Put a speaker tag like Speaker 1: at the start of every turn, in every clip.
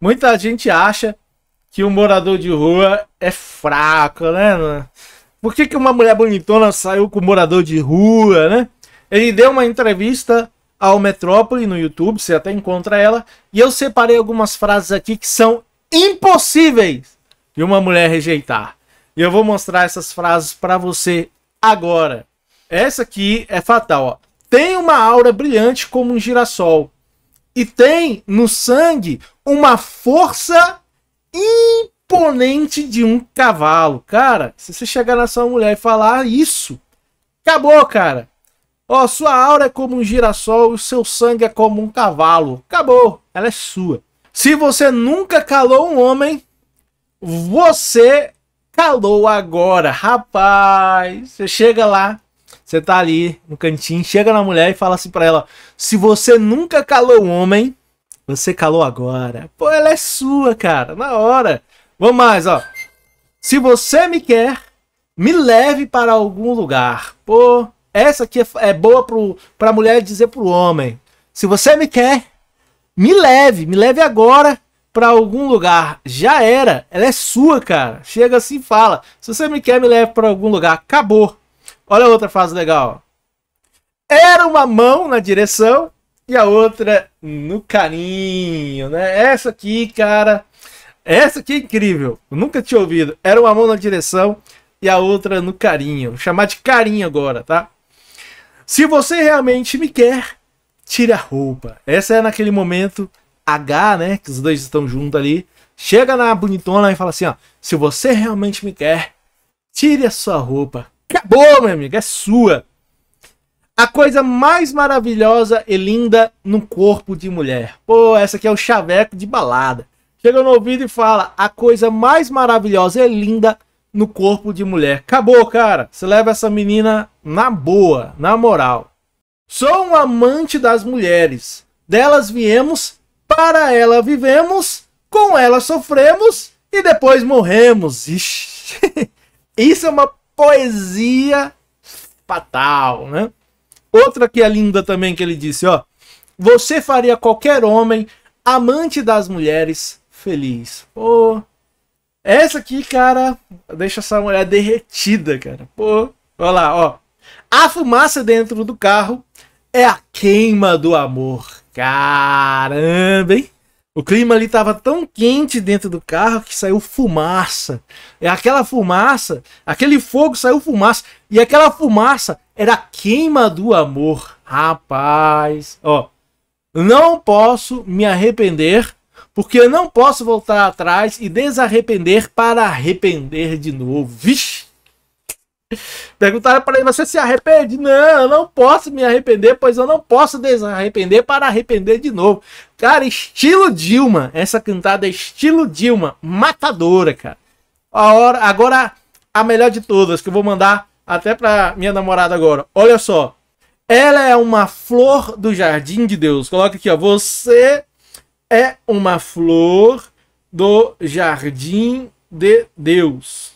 Speaker 1: muita gente acha que o um morador de rua é fraco, né? Por que, que uma mulher bonitona saiu com um morador de rua, né? Ele deu uma entrevista ao Metrópole no YouTube, você até encontra ela, e eu separei algumas frases aqui que são impossíveis de uma mulher rejeitar. E eu vou mostrar essas frases para você agora. Essa aqui é fatal, ó. Tem uma aura brilhante como um girassol e tem no sangue uma força imponente de um cavalo. Cara, se você chegar na sua mulher e falar isso, acabou, cara. Ó, sua aura é como um girassol e o seu sangue é como um cavalo. Acabou, ela é sua. Se você nunca calou um homem, você calou agora, rapaz. Você chega lá, você tá ali no cantinho, chega na mulher e fala assim para ela: "Se você nunca calou um homem, você calou agora. Pô, ela é sua, cara. Na hora. Vamos mais, ó. Se você me quer, me leve para algum lugar. Pô, essa aqui é, é boa pro, pra mulher dizer pro homem. Se você me quer, me leve. Me leve agora para algum lugar. Já era. Ela é sua, cara. Chega assim e fala. Se você me quer, me leve para algum lugar. Acabou. Olha outra frase legal. Era uma mão na direção e a outra no carinho, né? Essa aqui, cara, essa aqui é incrível. Eu nunca tinha ouvido. Era uma mão na direção e a outra no carinho. Vou chamar de carinho agora, tá? Se você realmente me quer, tira a roupa. Essa é naquele momento H, né? Que os dois estão juntos ali. Chega na bonitona e fala assim, ó. Se você realmente me quer, tire a sua roupa. Acabou, meu amigo, é sua. A coisa mais maravilhosa e linda no corpo de mulher. Pô, essa aqui é o chaveco de balada. Chega no ouvido e fala: a coisa mais maravilhosa e linda no corpo de mulher. Acabou, cara. Você leva essa menina na boa, na moral. Sou um amante das mulheres. Delas viemos, para ela vivemos, com ela sofremos e depois morremos. Ixi. Isso é uma poesia fatal, né? Outra que é linda também que ele disse, ó. Você faria qualquer homem, amante das mulheres, feliz. Pô. Essa aqui, cara, deixa essa mulher derretida, cara. Pô. Olha lá, ó. A fumaça dentro do carro é a queima do amor. Caramba, hein? O clima ali tava tão quente dentro do carro que saiu fumaça. É aquela fumaça, aquele fogo saiu fumaça e aquela fumaça era a queima do amor. Rapaz, ó. Não posso me arrepender, porque eu não posso voltar atrás e desarrepender para arrepender de novo. Vixe! Perguntaram para ele: Você se arrepende? Não, eu não posso me arrepender, pois eu não posso desarrepender para arrepender de novo. Cara, estilo Dilma. Essa cantada é estilo Dilma. Matadora, cara. A hora, agora, a melhor de todas, que eu vou mandar até pra minha namorada agora. Olha só. Ela é uma flor do jardim de Deus. Coloca aqui, ó. Você é uma flor do jardim de Deus.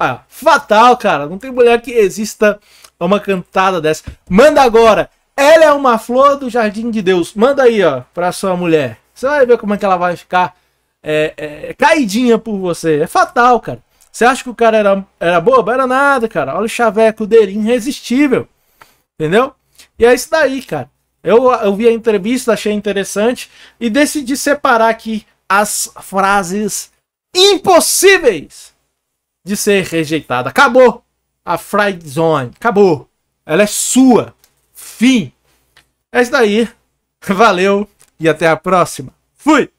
Speaker 1: Ah, fatal, cara. Não tem mulher que exista uma cantada dessa. Manda agora. Ela é uma flor do jardim de Deus. Manda aí, ó, pra sua mulher. Você vai ver como é que ela vai ficar é, é, caidinha por você. É fatal, cara. Você acha que o cara era, era bobo? Era nada, cara. Olha o Chaveco, dele, irresistível. Entendeu? E é isso daí, cara. Eu, eu vi a entrevista, achei interessante e decidi separar aqui as frases impossíveis de ser rejeitada. Acabou a fried Zone. Acabou. Ela é sua. Fim. É isso daí. Valeu e até a próxima. Fui!